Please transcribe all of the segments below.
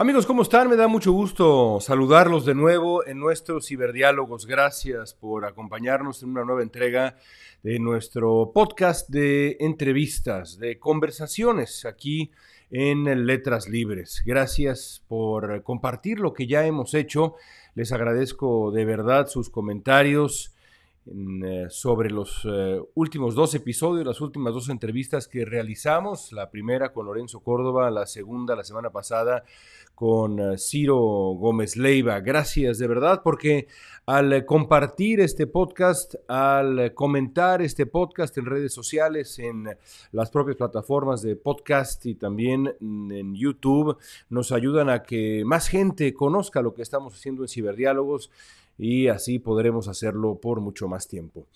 Amigos, ¿cómo están? Me da mucho gusto saludarlos de nuevo en nuestros ciberdiálogos. Gracias por acompañarnos en una nueva entrega de nuestro podcast de entrevistas, de conversaciones aquí en Letras Libres. Gracias por compartir lo que ya hemos hecho. Les agradezco de verdad sus comentarios, eh, sobre los eh, últimos dos episodios, las últimas dos entrevistas que realizamos, la primera con Lorenzo Córdoba, la segunda la semana pasada con eh, Ciro Gómez Leiva. Gracias de verdad porque al compartir este podcast, al comentar este podcast en redes sociales, en las propias plataformas de podcast y también en YouTube, nos ayudan a que más gente conozca lo que estamos haciendo en Ciberdiálogos y así podremos hacerlo por mucho más tiempo.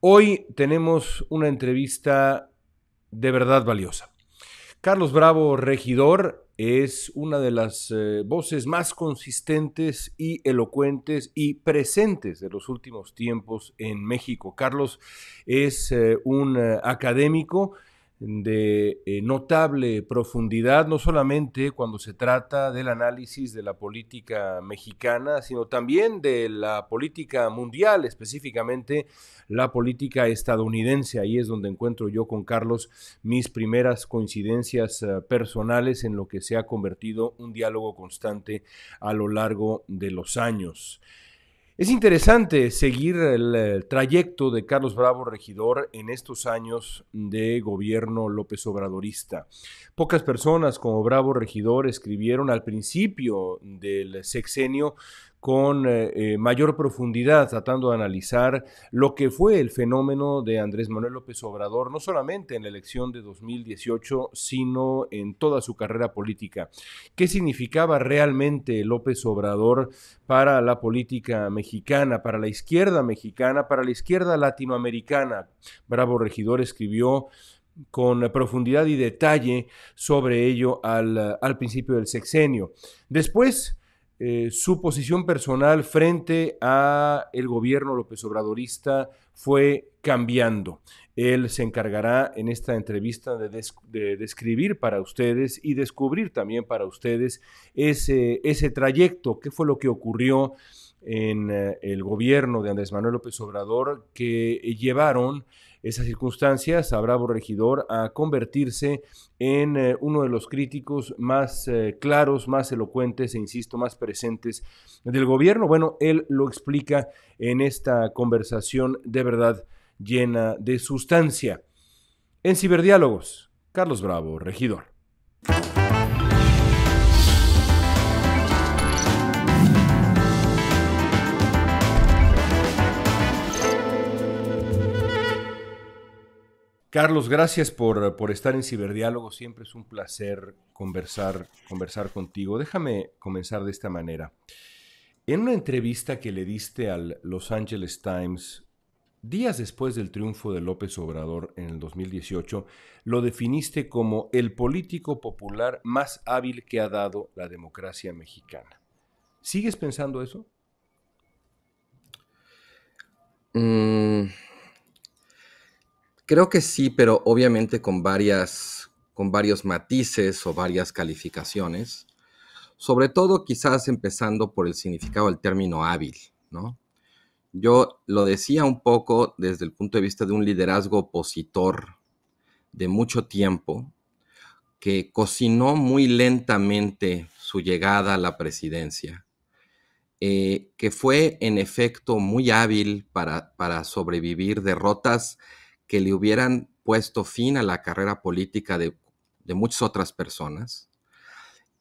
Hoy tenemos una entrevista de verdad valiosa. Carlos Bravo, regidor, es una de las eh, voces más consistentes y elocuentes y presentes de los últimos tiempos en México. Carlos es eh, un eh, académico de eh, notable profundidad, no solamente cuando se trata del análisis de la política mexicana, sino también de la política mundial, específicamente la política estadounidense. Ahí es donde encuentro yo con Carlos mis primeras coincidencias eh, personales en lo que se ha convertido un diálogo constante a lo largo de los años. Es interesante seguir el, trayecto de Carlos Bravo Regidor en estos años de gobierno López Obradorista. Pocas personas como Bravo Regidor escribieron al principio del sexenio con eh, eh, mayor profundidad, tratando de analizar lo que fue el fenómeno de Andrés Manuel López Obrador, no solamente en la elección de 2018, sino en toda su carrera política. ¿Qué significaba realmente López Obrador para la política mexicana, para la izquierda mexicana, para la izquierda latinoamericana? Bravo Regidor escribió con profundidad y detalle sobre ello al, al principio del sexenio. Después, eh, su posición personal frente a el gobierno López Obradorista fue cambiando. Él se encargará en esta entrevista de, describir para ustedes y descubrir también para ustedes ese, ese trayecto, qué fue lo que ocurrió en eh, el gobierno de Andrés Manuel López Obrador que llevaron esas circunstancias a Bravo Regidor a convertirse en eh, uno de los críticos más eh, claros, más elocuentes e, insisto, más presentes del gobierno. Bueno, él lo explica en esta conversación de verdad llena de sustancia. En Ciberdiálogos, Carlos Bravo, regidor. Carlos, gracias por, estar en Ciberdiálogo. Siempre es un placer conversar, conversar contigo. Déjame comenzar de esta manera. En una entrevista que le diste al Los Angeles Times días después del triunfo de López Obrador en el 2018, lo definiste como el político popular más hábil que ha dado la democracia mexicana. ¿Sigues pensando eso? Mm, Creo que sí, pero obviamente con varias, con varios matices o varias calificaciones. Sobre todo, quizás empezando por el significado del término hábil, ¿no? Yo lo decía un poco desde el punto de vista de un liderazgo opositor de mucho tiempo, que cocinó muy lentamente su llegada a la presidencia, eh, que fue en efecto muy hábil para, para sobrevivir derrotas que le hubieran puesto fin a la carrera política de, muchas otras personas.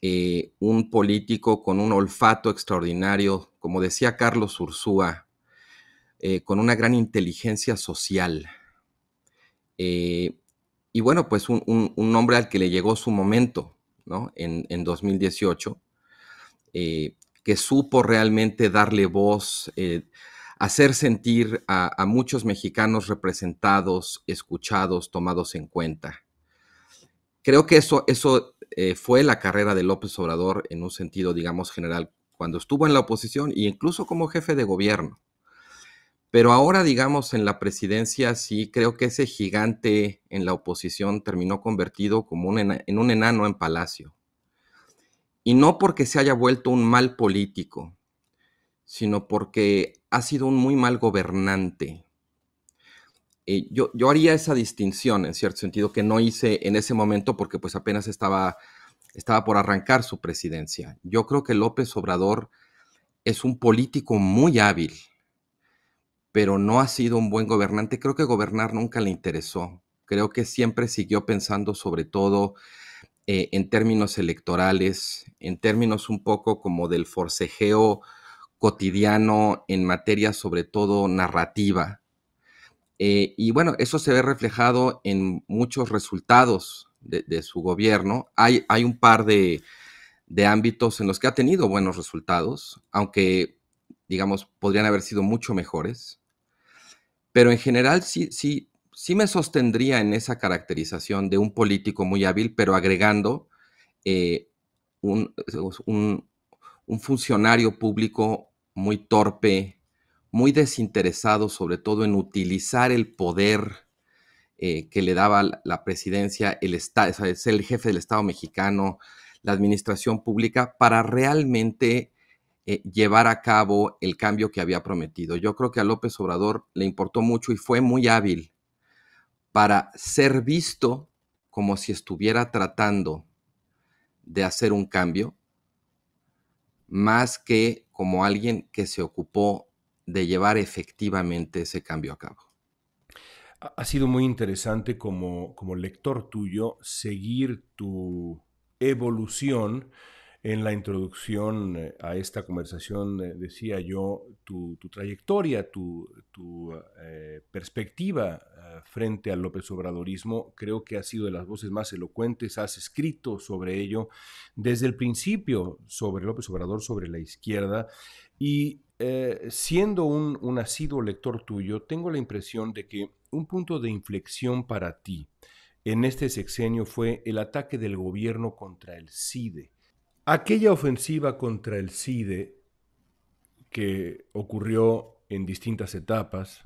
Eh, un político con un olfato extraordinario, como decía Carlos Ursúa, eh, con una gran inteligencia social. Eh, y bueno, pues un, hombre al que le llegó su momento, En, en 2018, que supo realmente darle voz hacer sentir a, muchos mexicanos representados, escuchados, tomados en cuenta. Creo que eso, eso eh, fue la carrera de López Obrador en un sentido, digamos, general, cuando estuvo en la oposición e incluso como jefe de gobierno. Pero ahora, digamos, en la presidencia, sí creo que ese gigante en la oposición terminó convertido como en un enano en palacio. Y no porque se haya vuelto un mal político, sino porque ha sido un muy mal gobernante. Eh, yo, haría esa distinción, en cierto sentido, que no hice en ese momento porque pues apenas estaba, estaba por arrancar su presidencia. Yo creo que López Obrador es un político muy hábil, pero no ha sido un buen gobernante. Creo que gobernar nunca le interesó. Creo que siempre siguió pensando sobre todo eh, en términos electorales, en términos un poco como del forcejeo cotidiano en materia sobre todo narrativa. Eh, y bueno, eso se ve reflejado en muchos resultados de, su gobierno. Hay, hay un par de, ámbitos en los que ha tenido buenos resultados, aunque, digamos, podrían haber sido mucho mejores. Pero en general sí, sí, sí me sostendría en esa caracterización de un político muy hábil, pero agregando eh, un, un, un funcionario público muy torpe, muy desinteresado, sobre todo en utilizar el poder eh, que le daba la presidencia, el Estado, es el jefe del Estado mexicano, la administración pública, para realmente eh, llevar a cabo el cambio que había prometido. Yo creo que a López Obrador le importó mucho y fue muy hábil para ser visto como si estuviera tratando de hacer un cambio, más que como alguien que se ocupó de llevar efectivamente ese cambio a cabo. Ha sido muy interesante como, lector tuyo seguir tu evolución en la introducción eh, a esta conversación eh, decía yo tu, trayectoria, tu, tu eh, perspectiva frente al López Obradorismo, creo que has sido de las voces más elocuentes, has escrito sobre ello desde el principio, sobre López Obrador, sobre la izquierda, y siendo un, un asiduo lector tuyo, tengo la impresión de que un punto de inflexión para ti en este sexenio fue el ataque del gobierno contra el CIDE Aquella ofensiva contra el CIDE que ocurrió en distintas etapas,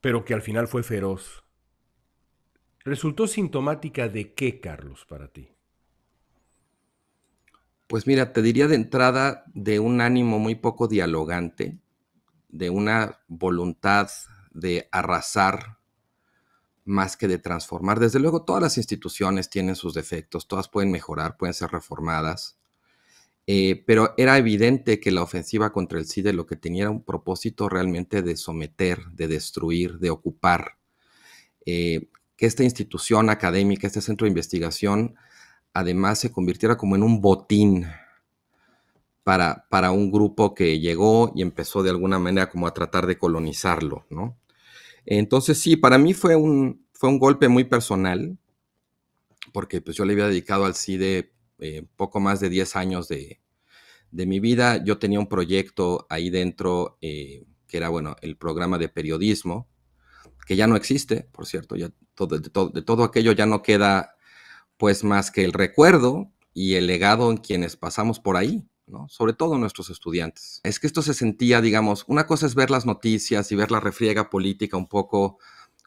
pero que al final fue feroz, resultó sintomática de qué, Carlos, para ti? Pues mira, te diría de entrada de un ánimo muy poco dialogante, de una voluntad de arrasar más que de transformar. Desde luego, todas las instituciones tienen sus defectos, todas pueden mejorar, pueden ser reformadas, eh, pero era evidente que la ofensiva contra el CIDE lo que tenía era un propósito realmente de someter, de destruir, de ocupar, eh, que esta institución académica, este centro de investigación, además se convirtiera como en un botín para, para un grupo que llegó y empezó de alguna manera como a tratar de colonizarlo, ¿no? Entonces sí, para mí fue un, fue un golpe muy personal, porque pues yo le había dedicado al CIDE eh, poco más de 10 años de, mi vida. Yo tenía un proyecto ahí dentro eh, que era, bueno, el programa de periodismo, que ya no existe, por cierto, ya todo, de, todo, aquello ya no queda pues más que el recuerdo y el legado en quienes pasamos por ahí, ¿no? sobre todo nuestros estudiantes. Es que esto se sentía, digamos, una cosa es ver las noticias y ver la refriega política un poco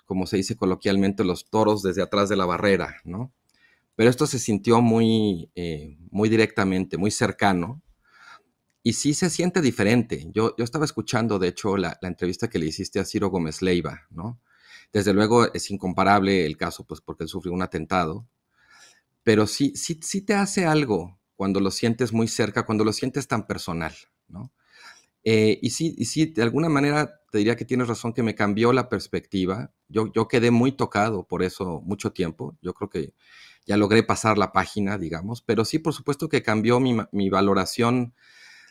como se dice coloquialmente, los toros desde atrás de la barrera, ¿no? Pero esto se sintió muy, eh, muy directamente, muy cercano. Y sí se siente diferente. Yo, yo estaba escuchando, de hecho, la, entrevista que le hiciste a Ciro Gómez Leiva, ¿no? Desde luego es incomparable el caso, pues porque él sufrió un atentado. Pero sí, sí, sí te hace algo cuando lo sientes muy cerca, cuando lo sientes tan personal, ¿no? Eh, y, sí, y sí, de alguna manera te diría que tienes razón que me cambió la perspectiva. Yo, quedé muy tocado por eso mucho tiempo. Yo creo que ya logré pasar la página, digamos, pero sí, por supuesto que cambió mi, valoración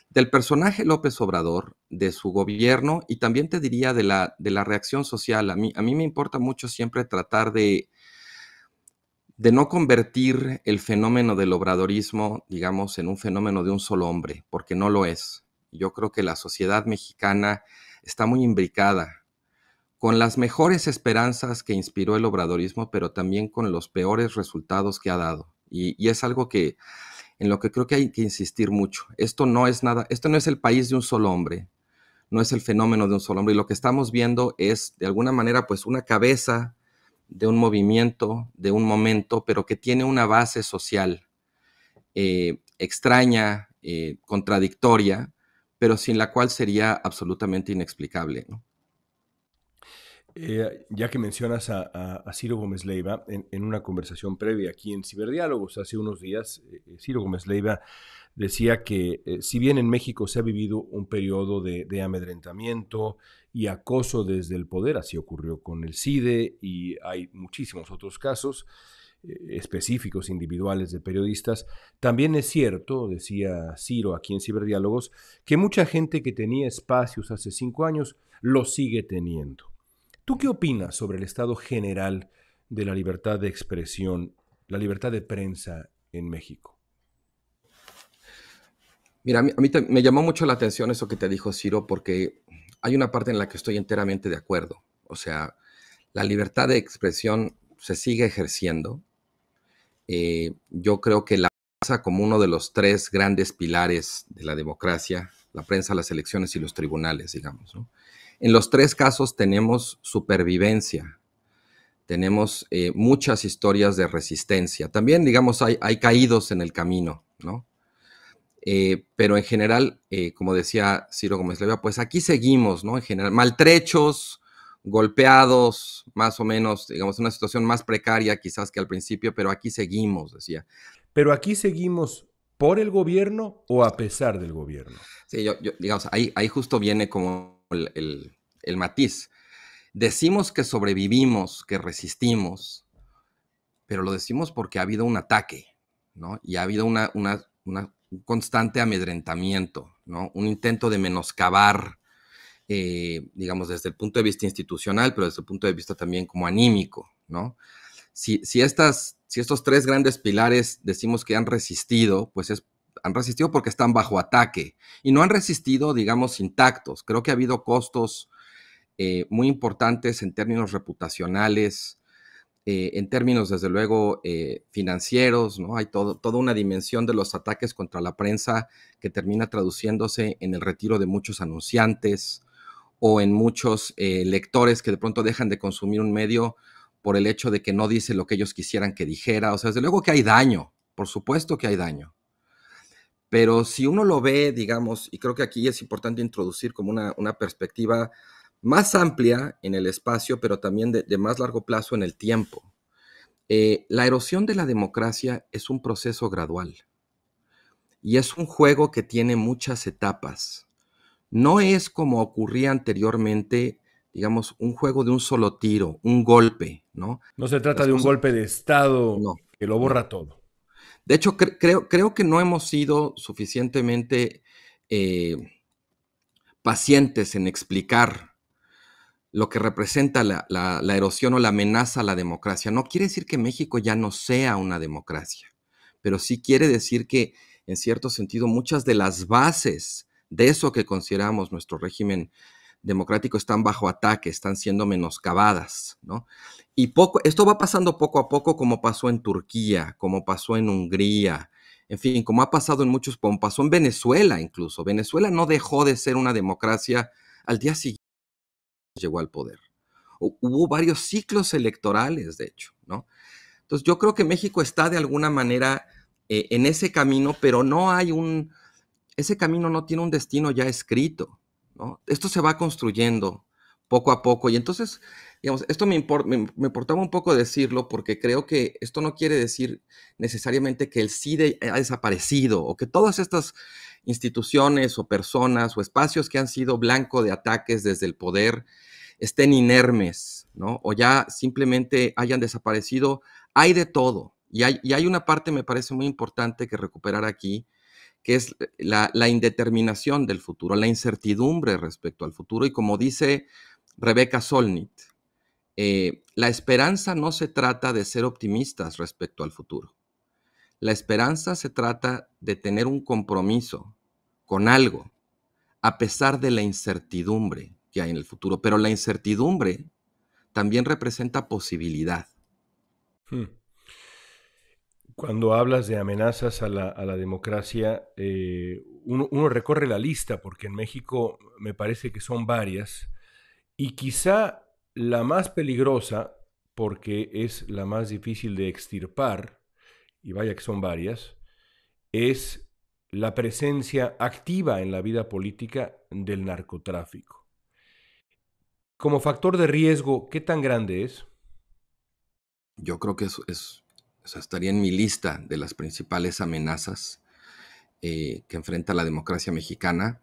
del personaje López Obrador, de su gobierno y también te diría de la, reacción social. A mí, a mí me importa mucho siempre tratar de, de no convertir el fenómeno del obradorismo, digamos, en un fenómeno de un solo hombre, porque no lo es. Yo creo que la sociedad mexicana está muy imbricada con las mejores esperanzas que inspiró el obradorismo, pero también con los peores resultados que ha dado. Y, es algo que en lo que creo que hay que insistir mucho. Esto no es nada, esto no es el país de un solo hombre, no es el fenómeno de un solo hombre. Y lo que estamos viendo es, de alguna manera, pues una cabeza de un movimiento, de un momento, pero que tiene una base social eh, extraña, eh, contradictoria, pero sin la cual sería absolutamente inexplicable. Eh, ya que mencionas a, Ciro Gómez Leiva, en, una conversación previa aquí en Ciberdiálogos hace unos días, eh, eh, Ciro Gómez Leiva decía que si bien en México se ha vivido un periodo de, de, amedrentamiento y acoso desde el poder, así ocurrió con el CIDE y hay muchísimos otros casos, eh, específicos, individuales de periodistas. También es cierto, decía Ciro aquí en Ciberdiálogos, que mucha gente que tenía espacios hace cinco años lo sigue teniendo. ¿Tú qué opinas sobre el estado general de la libertad de expresión, la libertad de prensa en México? Mira, a mí, me llamó mucho la atención eso que te dijo Ciro, porque hay una parte en la que estoy enteramente de acuerdo. O sea, la libertad de expresión se sigue ejerciendo, eh, yo creo que la prensa como uno de los tres grandes pilares de la democracia, la prensa, las elecciones y los tribunales, digamos. En los tres casos tenemos supervivencia, tenemos eh, muchas historias de resistencia. También, digamos, hay, caídos en el camino, ¿no? Eh, pero en general, como decía Ciro Gómez Leva, pues aquí seguimos, ¿no? En general, maltrechos, golpeados, más o menos, digamos, una situación más precaria quizás que al principio, pero aquí seguimos, decía. Pero aquí seguimos por el gobierno o a pesar del gobierno. Sí, digamos, ahí, ahí justo viene como el, el, matiz. Decimos que sobrevivimos, que resistimos, pero lo decimos porque ha habido un ataque, ¿no? Y ha habido una, una, una un constante amedrentamiento, ¿no? Un intento de menoscabar eh, digamos, desde el punto de vista institucional, pero desde el punto de vista también como anímico, ¿no? Si, estas, si estos tres grandes pilares decimos que han resistido, pues han resistido porque están bajo ataque y no han resistido, digamos, intactos. Creo que ha habido costos eh, muy importantes en términos reputacionales, eh, en términos, desde luego, financieros, ¿no? Hay toda una dimensión de los ataques contra la prensa que termina traduciéndose en el retiro de muchos anunciantes, o en muchos eh, lectores que de pronto dejan de consumir un medio por el hecho de que no dice lo que ellos quisieran que dijera. O sea, desde luego que hay daño, por supuesto que hay daño. Pero si uno lo ve, digamos, y creo que aquí es importante introducir como una, perspectiva más amplia en el espacio, pero también de, más largo plazo en el tiempo. Eh, la erosión de la democracia es un proceso gradual y es un juego que tiene muchas etapas no es como ocurría anteriormente, digamos, un juego de un solo tiro, un golpe, ¿no? No se trata de un golpe de Estado que lo borra todo. De hecho, creo, creo, que no hemos sido suficientemente eh, pacientes en explicar lo que representa la, la, erosión o la amenaza a la democracia. No quiere decir que México ya no sea una democracia, pero sí quiere decir que, en cierto sentido, muchas de las bases de eso que consideramos nuestro régimen democrático están bajo ataque, están siendo menoscabadas, ¿no? Y poco, esto va pasando poco a poco como pasó en Turquía, como pasó en Hungría, en fin, como ha pasado en muchos, como pasó en Venezuela incluso. Venezuela no dejó de ser una democracia al día siguiente llegó al poder. Hubo varios ciclos electorales, de hecho, ¿no? Entonces yo creo que México está de alguna manera eh, en ese camino, pero no hay un, ese camino no tiene un destino ya escrito, ¿no? Esto se va construyendo poco a poco y entonces, digamos, esto me, importaba un poco decirlo porque creo que esto no quiere decir necesariamente que el CIDE ha desaparecido o que todas estas instituciones o personas o espacios que han sido blanco de ataques desde el poder estén inermes, ¿no? O ya simplemente hayan desaparecido. Hay de todo. Y y hay una parte, me parece muy importante que recuperar aquí, que es la, indeterminación del futuro, la incertidumbre respecto al futuro. Y como dice Rebecca Solnit, eh, la esperanza no se trata de ser optimistas respecto al futuro. La esperanza se trata de tener un compromiso con algo, a pesar de la incertidumbre que hay en el futuro. Pero la incertidumbre también representa posibilidad. Hmm. Cuando hablas de amenazas a la, democracia, eh, uno, recorre la lista, porque en México me parece que son varias, y quizá la más peligrosa, porque es la más difícil de extirpar, y vaya que son varias, es la presencia activa en la vida política del narcotráfico. Como factor de riesgo, ¿qué tan grande es? Yo creo que es, es o estaría en mi lista de las principales amenazas eh, que enfrenta la democracia mexicana,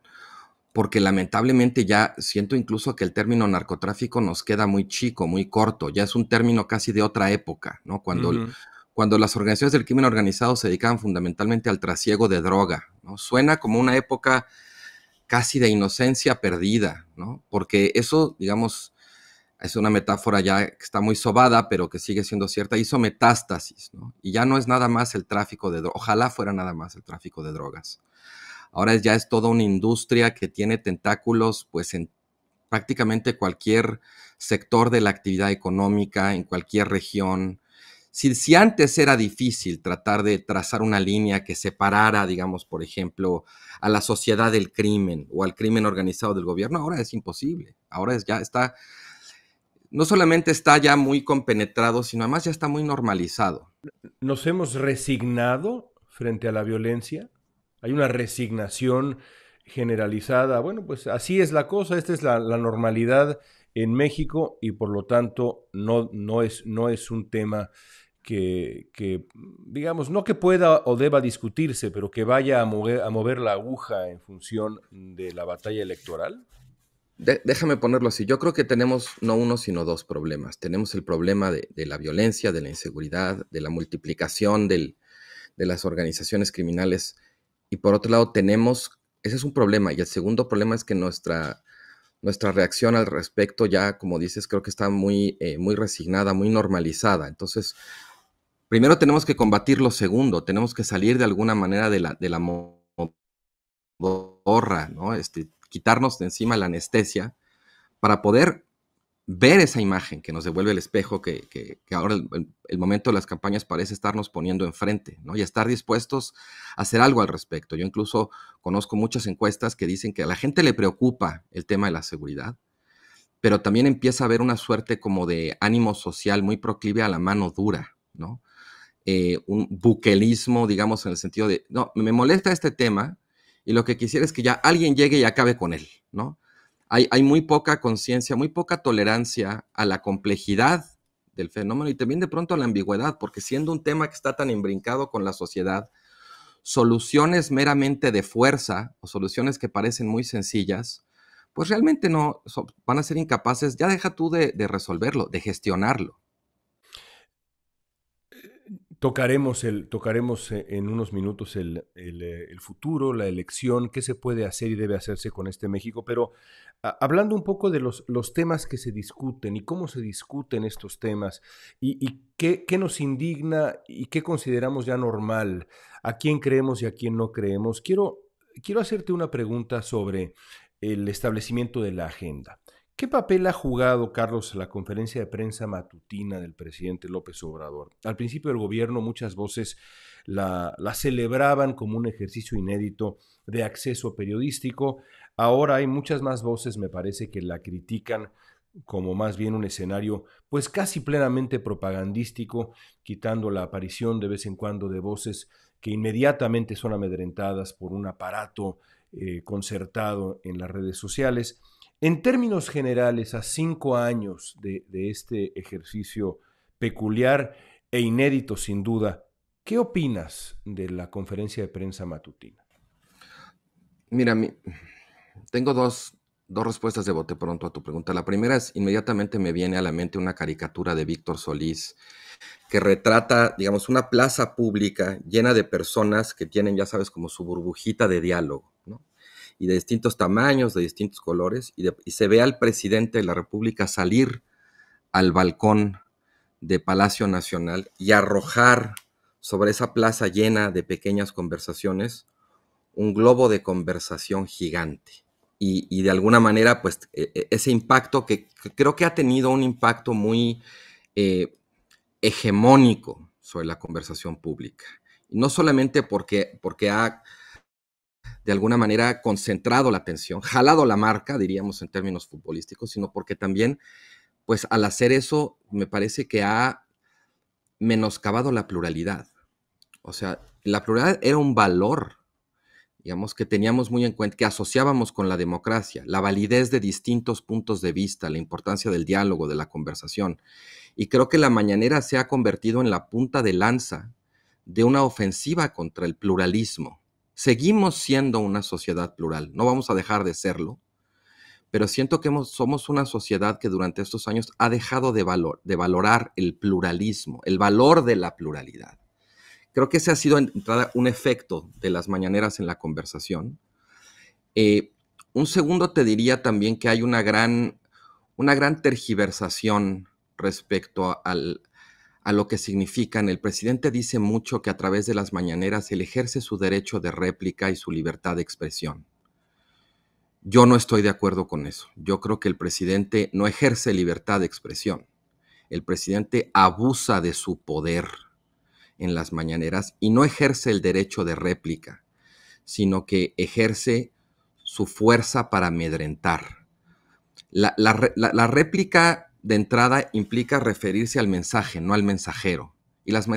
porque lamentablemente ya siento incluso que el término narcotráfico nos queda muy chico, muy corto, ya es un término casi de otra época, ¿no? Cuando, cuando las organizaciones del crimen organizado se dedicaban fundamentalmente al trasiego de droga, ¿no? Suena como una época casi de inocencia perdida, ¿no? Porque eso, digamos, es una metáfora ya que está muy sobada, pero que sigue siendo cierta, hizo metástasis, ¿no? Y ya no es nada más el tráfico de drogas, ojalá fuera nada más el tráfico de drogas. Ahora ya es toda una industria que tiene tentáculos, pues en prácticamente cualquier sector de la actividad económica, en cualquier región. Si, si antes era difícil tratar de trazar una línea que separara, digamos, por ejemplo, a la sociedad del crimen o al crimen organizado del gobierno, ahora es imposible. Ahora es, ya está no solamente está ya muy compenetrado, sino además ya está muy normalizado. ¿Nos hemos resignado frente a la violencia? Hay una resignación generalizada. Bueno, pues así es la cosa, esta es la, normalidad en México y por lo tanto no, no, es, no es un tema que, que, digamos, no que pueda o deba discutirse, pero que vaya a mover, a mover la aguja en función de la batalla electoral? déjame ponerlo así, yo creo que tenemos no uno, sino dos problemas. Tenemos el problema de, la violencia, de la inseguridad, de la multiplicación de las organizaciones criminales. Y por otro lado, tenemos, ese es un problema. Y el segundo problema es que nuestra, nuestra reacción al respecto ya, como dices, creo que está muy, eh, muy resignada, muy normalizada. Entonces, primero tenemos que combatir lo segundo, tenemos que salir de alguna manera de la, de la borra, ¿no? Este, quitarnos de encima la anestesia para poder ver esa imagen que nos devuelve el espejo que, ahora el, momento de las campañas parece estarnos poniendo enfrente, ¿no? Y estar dispuestos a hacer algo al respecto. Yo incluso conozco muchas encuestas que dicen que a la gente le preocupa el tema de la seguridad, pero también empieza a haber una suerte como de ánimo social muy proclive a la mano dura, ¿no? Eh, un buquelismo, digamos, en el sentido de, no, me molesta este tema, y lo que quisiera es que ya alguien llegue y acabe con él, ¿no? Hay, muy poca conciencia, muy poca tolerancia a la complejidad del fenómeno y también de pronto a la ambigüedad, porque siendo un tema que está tan imbrincado con la sociedad, soluciones meramente de fuerza o soluciones que parecen muy sencillas, pues realmente no van a ser incapaces, ya deja tú de resolverlo, de gestionarlo. Tocaremos, el, tocaremos eh, en unos minutos eh, el, futuro, la elección, qué se puede hacer y debe hacerse con este México, pero hablando un poco de los, temas que se discuten y cómo se discuten estos temas y, qué, nos indigna y qué consideramos ya normal, a quién creemos y a quién no creemos, quiero, quiero hacerte una pregunta sobre el establecimiento de la agenda. ¿Qué papel ha jugado, Carlos, la conferencia de prensa matutina del presidente López Obrador? Al principio del gobierno muchas voces la, celebraban como un ejercicio inédito de acceso periodístico. Ahora hay muchas más voces, me parece, que la critican como más bien un escenario pues casi plenamente propagandístico, quitando la aparición de vez en cuando de voces que inmediatamente son amedrentadas por un aparato eh, concertado en las redes sociales. En términos generales, a cinco años de, este ejercicio peculiar e inédito sin duda, ¿qué opinas de la conferencia de prensa matutina? Mira, tengo dos, dos, respuestas de bote pronto a tu pregunta. La primera es, inmediatamente me viene a la mente una caricatura de Víctor Solís que retrata, digamos, una plaza pública llena de personas que tienen, ya sabes, como su burbujita de diálogo, ¿no? y de distintos tamaños, de distintos colores, y, se ve al presidente de la República salir al balcón de Palacio Nacional y arrojar sobre esa plaza llena de pequeñas conversaciones un globo de conversación gigante. Y, de alguna manera, pues e, e, ese impacto que, creo que ha tenido un impacto muy eh, hegemónico sobre la conversación pública. no solamente porque, porque ha de alguna manera concentrado la atención, jalado la marca, diríamos en términos futbolísticos, sino porque también, pues al hacer eso, me parece que ha menoscabado la pluralidad. O sea, la pluralidad era un valor, digamos, que teníamos muy en cuenta, que asociábamos con la democracia, la validez de distintos puntos de vista, la importancia del diálogo, de la conversación. Y creo que la mañanera se ha convertido en la punta de lanza de una ofensiva contra el pluralismo Seguimos siendo una sociedad plural, no vamos a dejar de serlo, pero siento que somos una sociedad que durante estos años ha dejado de, valorar el pluralismo, el valor de la pluralidad. Creo que ese ha sido un efecto de las mañaneras en la conversación. Eh, un segundo te diría también que hay una gran, una gran tergiversación respecto al, a lo que significan, el presidente dice mucho que a través de las mañaneras él ejerce su derecho de réplica y su libertad de expresión. Yo no estoy de acuerdo con eso. Yo creo que el presidente no ejerce libertad de expresión. El presidente abusa de su poder en las mañaneras y no ejerce el derecho de réplica, sino que ejerce su fuerza para amedrentar. La, la réplica de entrada implica referirse al mensaje, no al mensajero. Y las,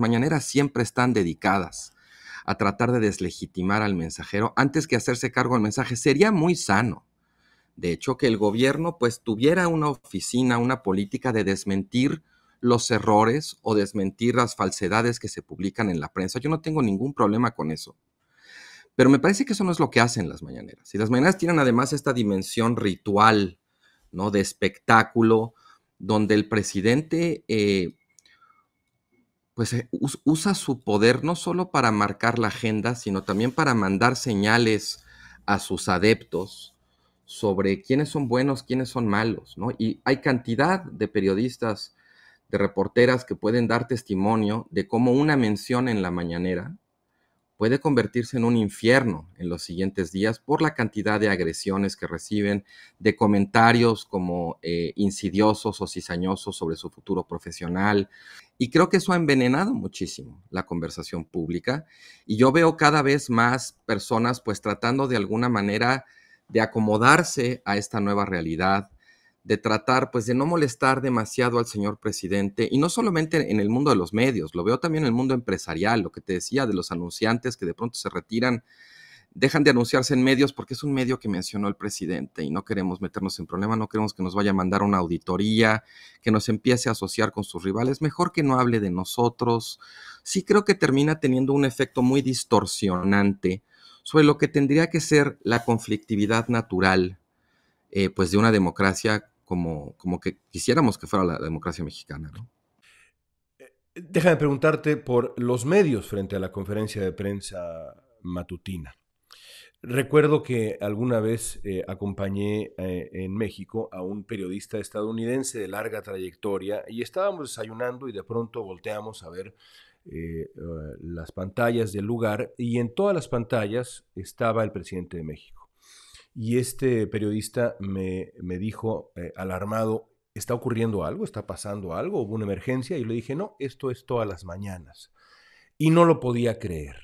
mañaneras siempre están dedicadas a tratar de deslegitimar al mensajero antes que hacerse cargo del mensaje. Sería muy sano, de hecho, que el gobierno pues tuviera una oficina, una política de desmentir los errores o desmentir las falsedades que se publican en la prensa. Yo no tengo ningún problema con eso. Pero me parece que eso no es lo que hacen las mañaneras. Y las mañaneras tienen además esta dimensión ritual ¿no? De espectáculo, donde el presidente eh, pues eh, usa su poder no solo para marcar la agenda, sino también para mandar señales a sus adeptos sobre quiénes son buenos, quiénes son malos, Y hay cantidad de periodistas, de reporteras que pueden dar testimonio de cómo una mención en la mañanera puede convertirse en un infierno en los siguientes días por la cantidad de agresiones que reciben, de comentarios como eh, insidiosos o cizañosos sobre su futuro profesional. Y creo que eso ha envenenado muchísimo la conversación pública. Y yo veo cada vez más personas pues tratando de alguna manera de acomodarse a esta nueva realidad de tratar pues de no molestar demasiado al señor presidente y no solamente en el mundo de los medios, lo veo también en el mundo empresarial, lo que te decía de los anunciantes que de pronto se retiran, dejan de anunciarse en medios porque es un medio que mencionó el presidente y no queremos meternos en problemas, no queremos que nos vaya a mandar una auditoría, que nos empiece a asociar con sus rivales, mejor que no hable de nosotros. Sí creo que termina teniendo un efecto muy distorsionante sobre lo que tendría que ser la conflictividad natural eh, pues de una democracia como, que quisiéramos que fuera la democracia mexicana. ¿no? Eh, déjame preguntarte por los medios frente a la conferencia de prensa matutina. Recuerdo que alguna vez eh, acompañé eh, en México a un periodista estadounidense de larga trayectoria y estábamos desayunando y de pronto volteamos a ver las pantallas del lugar y en todas las pantallas estaba el presidente de México. Y este periodista me, dijo eh, alarmado, ¿está ocurriendo algo? ¿Está pasando algo? ¿Hubo una emergencia? Y le dije, no, esto es todas las mañanas. Y no lo podía creer.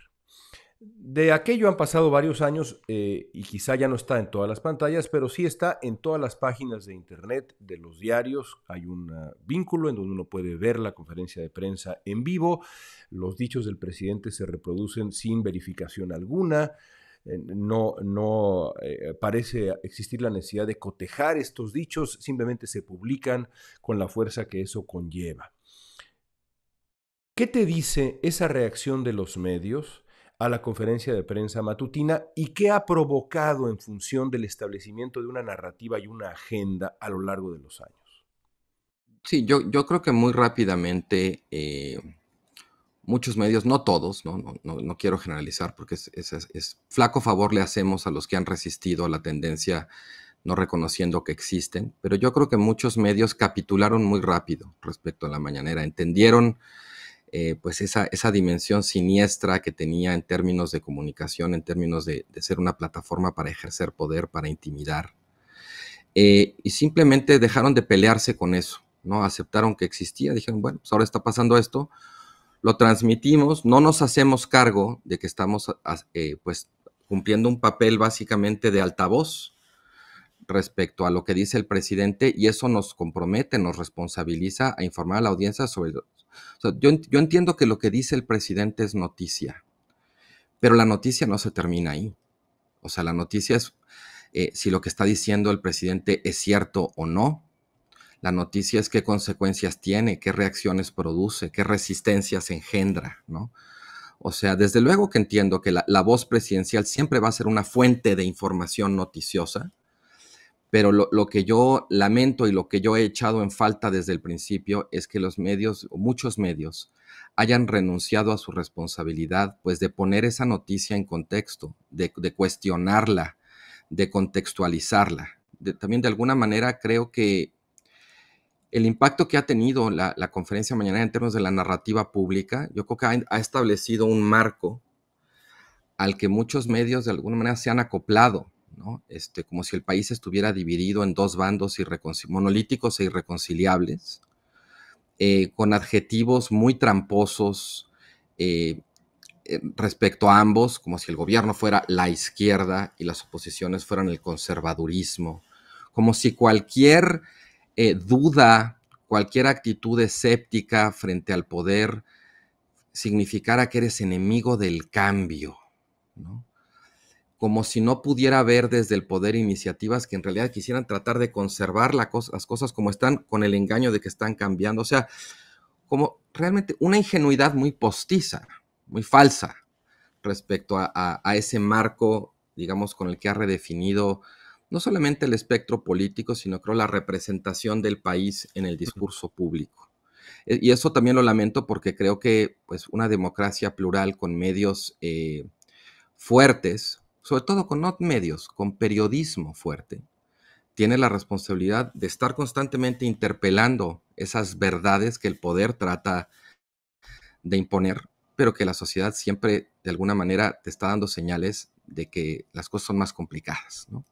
De aquello han pasado varios años eh, y quizá ya no está en todas las pantallas, pero sí está en todas las páginas de internet de los diarios. Hay un vínculo en donde uno puede ver la conferencia de prensa en vivo. Los dichos del presidente se reproducen sin verificación alguna. Eh, no, no eh, parece existir la necesidad de cotejar estos dichos, simplemente se publican con la fuerza que eso conlleva. ¿Qué te dice esa reacción de los medios a la conferencia de prensa matutina y qué ha provocado en función del establecimiento de una narrativa y una agenda a lo largo de los años? Sí, yo, yo creo que muy rápidamente eh, muchos medios, no todos, no, no, no, quiero generalizar porque es, flaco favor le hacemos a los que han resistido a la tendencia no reconociendo que existen, pero yo creo que muchos medios capitularon muy rápido respecto a la mañanera, entendieron eh, pues esa, dimensión siniestra que tenía en términos de comunicación, en términos de, ser una plataforma para ejercer poder, para intimidar, eh, y simplemente dejaron de pelearse con eso, ¿no? Aceptaron que existía, dijeron, bueno, pues ahora está pasando esto, lo transmitimos, no nos hacemos cargo de que estamos ah, eh, pues, cumpliendo un papel básicamente de altavoz respecto a lo que dice el presidente y eso nos compromete, nos responsabiliza a informar a la audiencia sobre... yo, entiendo que lo que dice el presidente es noticia, pero la noticia no se termina ahí. O sea, la noticia es eh, si lo que está diciendo el presidente es cierto o no, la noticia es qué consecuencias tiene, qué reacciones produce, qué resistencias engendra, ¿no? O sea, desde luego que entiendo que la, voz presidencial siempre va a ser una fuente de información noticiosa, pero lo, que yo lamento y lo que yo he echado en falta desde el principio es que los medios, muchos medios, hayan renunciado a su responsabilidad, pues de poner esa noticia en contexto, de, cuestionarla, de contextualizarla. también de alguna manera creo que el impacto que ha tenido la, conferencia mañana en términos de la narrativa pública, yo creo que ha, establecido un marco al que muchos medios de alguna manera se han acoplado, este, como si el país estuviera dividido en dos bandos monolíticos e irreconciliables, eh, con adjetivos muy tramposos eh, eh, respecto a ambos, como si el gobierno fuera la izquierda y las oposiciones fueran el conservadurismo, como si cualquier eh, duda, cualquier actitud escéptica frente al poder, significara que eres enemigo del cambio, como si no pudiera ver desde el poder iniciativas que en realidad quisieran tratar de conservar las cosas como están con el engaño de que están cambiando. O sea, como realmente una ingenuidad muy postiza, muy falsa respecto a ese marco, digamos, con el que ha redefinido no solamente el espectro político, sino creo la representación del país en el discurso público. E, y eso también lo lamento porque creo que pues, una democracia plural con medios eh, fuertes, sobre todo con no medios, con periodismo fuerte, tiene la responsabilidad de estar constantemente interpelando esas verdades que el poder trata de imponer, pero que la sociedad siempre de alguna manera te está dando señales de que las cosas son más complicadas. ¿no?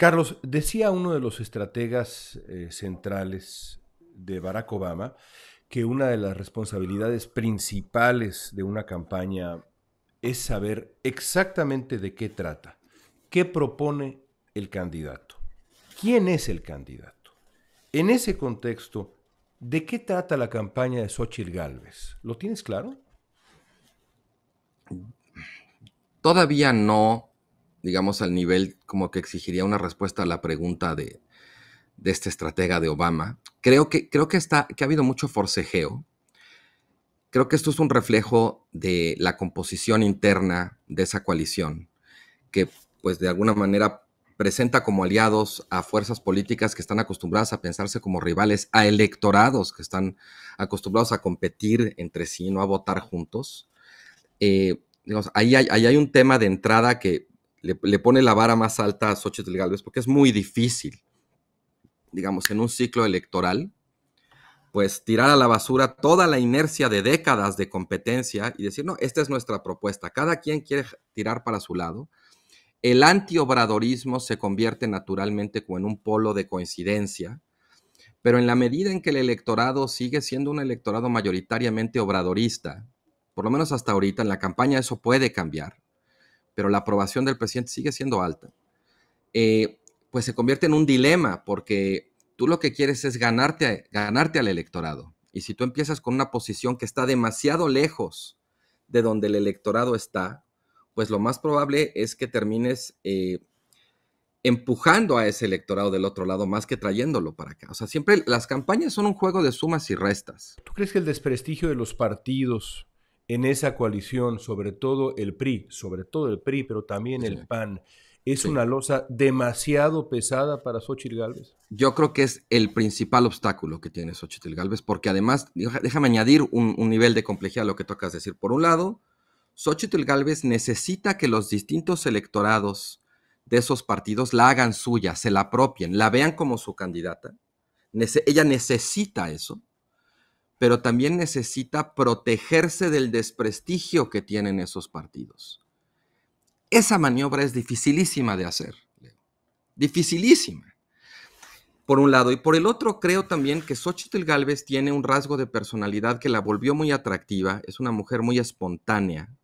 Carlos, decía uno de los estrategas eh, centrales de Barack Obama que una de las responsabilidades principales de una campaña es saber exactamente de qué trata, qué propone el candidato, quién es el candidato. En ese contexto, ¿de qué trata la campaña de Xochitl Galvez? ¿Lo tienes claro? Todavía no digamos, al nivel como que exigiría una respuesta a la pregunta de, de este estratega de Obama. Creo que, creo que, está, que ha habido mucho forcejeo. Creo que esto es un reflejo de la composición interna de esa coalición, que pues de alguna manera presenta como aliados a fuerzas políticas que están acostumbradas a pensarse como rivales, a electorados que están acostumbrados a competir entre sí, no a votar juntos. Eh, ahí hay un tema de entrada que le, pone la vara más alta a del Galvez porque es muy difícil, digamos, en un ciclo electoral, pues tirar a la basura toda la inercia de décadas de competencia y decir, no, esta es nuestra propuesta. Cada quien quiere tirar para su lado. El antiobradorismo se convierte naturalmente como en un polo de coincidencia, pero en la medida en que el electorado sigue siendo un electorado mayoritariamente obradorista, por lo menos hasta ahorita en la campaña eso puede cambiar, pero la aprobación del presidente sigue siendo alta, eh, pues se convierte en un dilema porque tú lo que quieres es ganarte, ganarte al electorado. Y si tú empiezas con una posición que está demasiado lejos de donde el electorado está, pues lo más probable es que termines eh, empujando a ese electorado del otro lado más que trayéndolo para acá. O sea, siempre las campañas son un juego de sumas y restas. ¿Tú crees que el desprestigio de los partidos en esa coalición, sobre todo el PRI, sobre todo el PRI, pero también el PAN, es una losa demasiado pesada para Xochitl Galvez? Yo creo que es el principal obstáculo que tiene Xochitl Galvez, porque además, déjame añadir un, nivel de complejidad a lo que tocas decir. Por un lado, Xochitl Galvez necesita que los distintos electorados de esos partidos la hagan suya, se la apropien, la vean como su candidata. ella necesita eso pero también necesita protegerse del desprestigio que tienen esos partidos. Esa maniobra es dificilísima de hacer, dificilísima, por un lado. Y por el otro, creo también que Xochitl Galvez tiene un rasgo de personalidad que la volvió muy atractiva, es una mujer muy espontánea,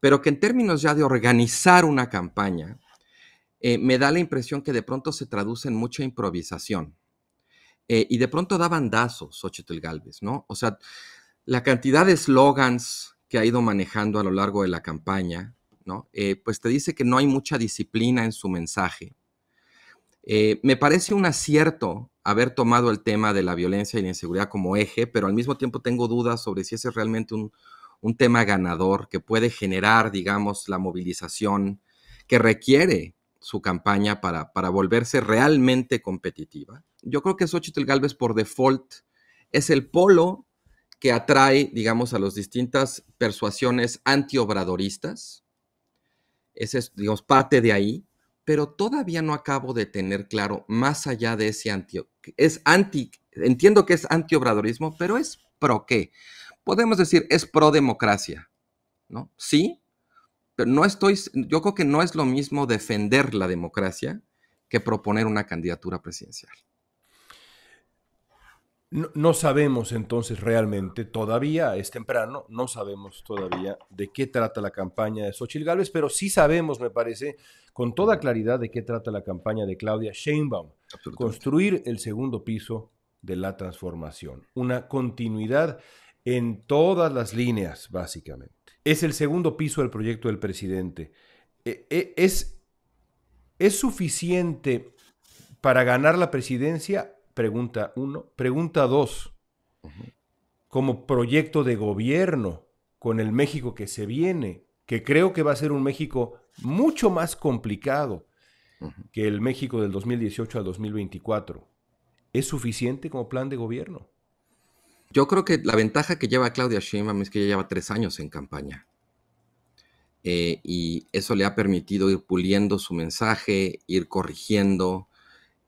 pero que en términos ya de organizar una campaña, eh, me da la impresión que de pronto se traduce en mucha improvisación. Eh, y de pronto da bandazos Xochitl Galvez, ¿no? O sea, la cantidad de slogans que ha ido manejando a lo largo de la campaña, ¿no? Eh, pues te dice que no hay mucha disciplina en su mensaje. Eh, me parece un acierto haber tomado el tema de la violencia y la inseguridad como eje, pero al mismo tiempo tengo dudas sobre si ese es realmente un, un tema ganador que puede generar, digamos, la movilización que requiere su campaña para, para volverse realmente competitiva yo creo que Xochitl Galvez por default es el polo que atrae, digamos, a las distintas persuasiones antiobradoristas. Ese es, digamos, parte de ahí, pero todavía no acabo de tener claro, más allá de ese anti, es anti, entiendo que es antiobradorismo, pero es pro qué. Podemos decir, es pro democracia, ¿no? Sí, pero no estoy, yo creo que no es lo mismo defender la democracia que proponer una candidatura presidencial no, sabemos entonces realmente, todavía es temprano, no sabemos todavía de qué trata la campaña de Xochitl Gálvez, pero sí sabemos, me parece, con toda claridad de qué trata la campaña de Claudia Sheinbaum. Construir el segundo piso de la transformación, una continuidad en todas las líneas, básicamente. Es el segundo piso del proyecto del presidente. E, e, ¿Es, es suficiente para ganar la presidencia pregunta uno. Pregunta dos. Como proyecto de gobierno con el México que se viene, que creo que va a ser un México mucho más complicado que el México del 2018 al 2024. ¿Es suficiente como plan de gobierno? Yo creo que la ventaja que lleva Claudia Sheinbaum es que ya lleva tres años en campaña. Eh, y eso le ha permitido ir puliendo su mensaje, ir corrigiendo,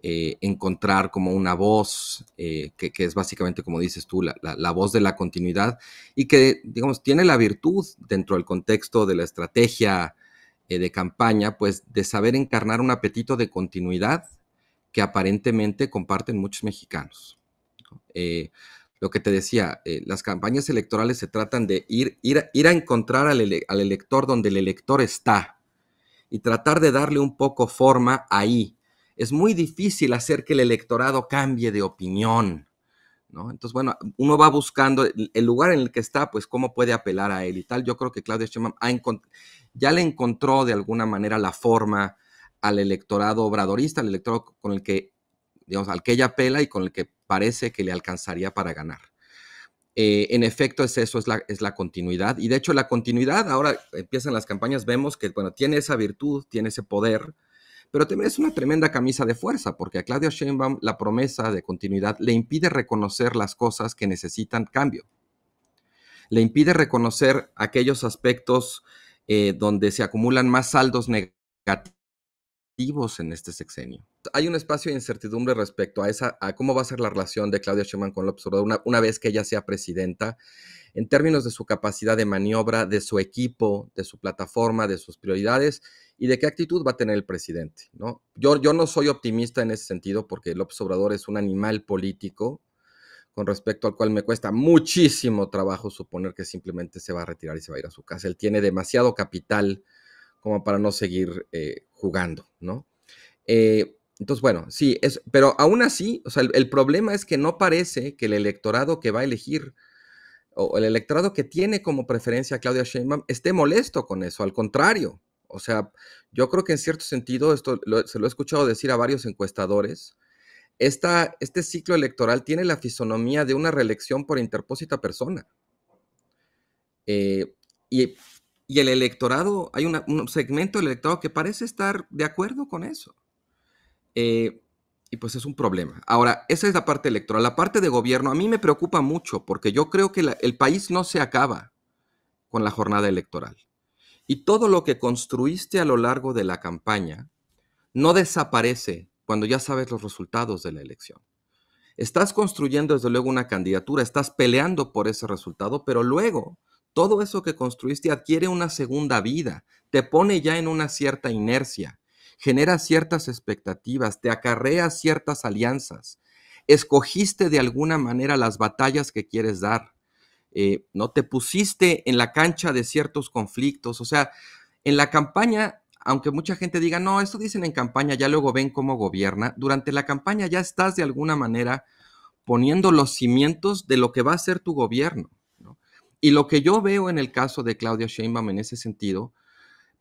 eh, encontrar como una voz, eh, que, es básicamente, como dices tú, la, voz de la continuidad y que, digamos, tiene la virtud dentro del contexto de la estrategia eh, de campaña, pues de saber encarnar un apetito de continuidad que aparentemente comparten muchos mexicanos. lo que te decía, las campañas electorales se tratan de ir, ir, a, ir a encontrar al, al elector donde el elector está y tratar de darle un poco forma ahí, es muy difícil hacer que el electorado cambie de opinión. ¿No? Entonces, bueno, uno va buscando el lugar en el que está, pues cómo puede apelar a él y tal. Yo creo que Claudia Schumann ya le encontró de alguna manera la forma al electorado obradorista, al electorado con el que, digamos, al que ella apela y con el que parece que le alcanzaría para ganar. Eh, en efecto, es eso, es la, es la continuidad. Y de hecho, la continuidad, ahora empiezan las campañas, vemos que, bueno, tiene esa virtud, tiene ese poder, pero también es una tremenda camisa de fuerza, porque a Claudia Sheinbaum la promesa de continuidad le impide reconocer las cosas que necesitan cambio. Le impide reconocer aquellos aspectos eh, donde se acumulan más saldos negativos en este sexenio. Hay un espacio de incertidumbre respecto a esa, a cómo va a ser la relación de Claudia Sheinbaum con López Obrador una vez que ella sea presidenta, en términos de su capacidad de maniobra, de su equipo, de su plataforma, de sus prioridades y de qué actitud va a tener el presidente. ¿no? Yo, no soy optimista en ese sentido porque López Obrador es un animal político con respecto al cual me cuesta muchísimo trabajo suponer que simplemente se va a retirar y se va a ir a su casa. Él tiene demasiado capital como para no seguir eh, jugando, ¿no? Eh, entonces, bueno, sí, pero aún así, o sea, el, problema es que no parece que el electorado que va a elegir o el electorado que tiene como preferencia a Claudia Sheinbaum esté molesto con eso, al contrario, o sea, yo creo que en cierto sentido, esto se lo he escuchado decir a varios encuestadores, esta, este ciclo electoral tiene la fisonomía de una reelección por interpósita persona. Eh, y, el electorado, hay un segmento del electorado que parece estar de acuerdo con eso. Eh, y pues es un problema. Ahora, esa es la parte electoral. La parte de gobierno a mí me preocupa mucho porque yo creo que el país no se acaba con la jornada electoral. Y todo lo que construiste a lo largo de la campaña no desaparece cuando ya sabes los resultados de la elección. Estás construyendo desde luego una candidatura, estás peleando por ese resultado, pero luego todo eso que construiste adquiere una segunda vida, te pone ya en una cierta inercia, genera ciertas expectativas, te acarrea ciertas alianzas, escogiste de alguna manera las batallas que quieres dar, eh, no te pusiste en la cancha de ciertos conflictos, o sea, en la campaña, aunque mucha gente diga, no, esto dicen en campaña, ya luego ven cómo gobierna, durante la campaña ya estás de alguna manera poniendo los cimientos de lo que va a ser tu gobierno. Y lo que yo veo en el caso de Claudia Sheinbaum en ese sentido,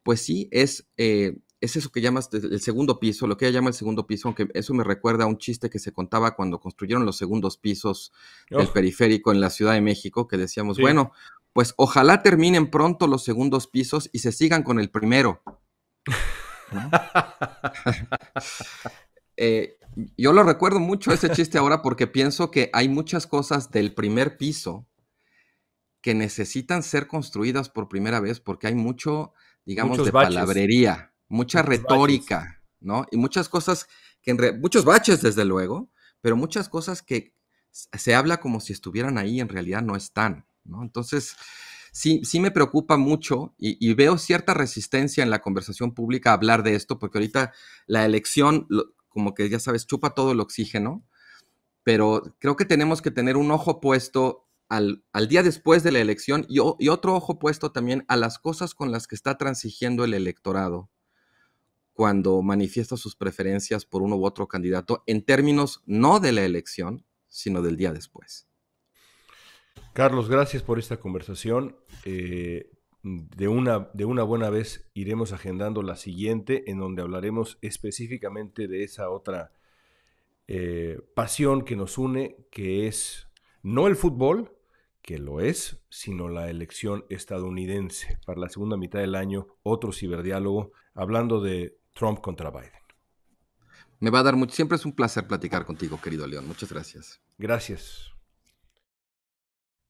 pues sí, es eh, es eso que llamas el segundo piso, lo que ella llama el segundo piso, aunque eso me recuerda a un chiste que se contaba cuando construyeron los segundos pisos del periférico en la Ciudad de México, que decíamos, bueno, pues ojalá terminen pronto los segundos pisos y se sigan con el primero. Eh, yo lo recuerdo mucho ese chiste ahora porque pienso que hay muchas cosas del primer piso que necesitan ser construidas por primera vez porque hay mucho, digamos, de palabrería mucha retórica, ¿no? Y muchas cosas que en muchos baches desde luego, pero muchas cosas que se habla como si estuvieran ahí en realidad no están, ¿no? Entonces, sí, sí me preocupa mucho y, veo cierta resistencia en la conversación pública a hablar de esto, porque ahorita la elección, como que ya sabes, chupa todo el oxígeno, pero creo que tenemos que tener un ojo puesto al, día después de la elección y otro ojo puesto también a las cosas con las que está transigiendo el electorado cuando manifiesta sus preferencias por uno u otro candidato en términos no de la elección, sino del día después. Carlos, gracias por esta conversación. Eh, de, una, de una buena vez iremos agendando la siguiente, en donde hablaremos específicamente de esa otra eh, pasión que nos une, que es no el fútbol, que lo es, sino la elección estadounidense. Para la segunda mitad del año, otro ciberdiálogo, hablando de Trump contra Biden. Me va a dar mucho, siempre es un placer platicar contigo, querido León. Muchas gracias. Gracias.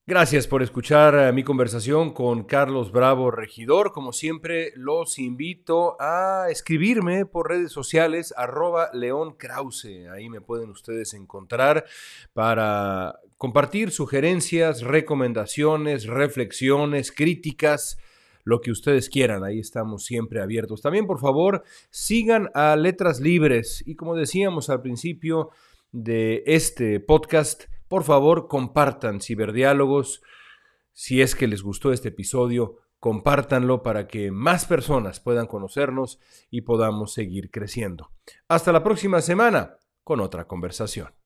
Gracias por escuchar eh, mi conversación con Carlos Bravo Regidor. Como siempre, los invito a escribirme por redes sociales arroba León Krause. Ahí me pueden ustedes encontrar para compartir sugerencias, recomendaciones, reflexiones, críticas lo que ustedes quieran. Ahí estamos siempre abiertos. También, por favor, sigan a Letras Libres. Y como decíamos al principio de este podcast, por favor, compartan ciberdiálogos. Si es que les gustó este episodio, compártanlo para que más personas puedan conocernos y podamos seguir creciendo. Hasta la próxima semana con otra conversación.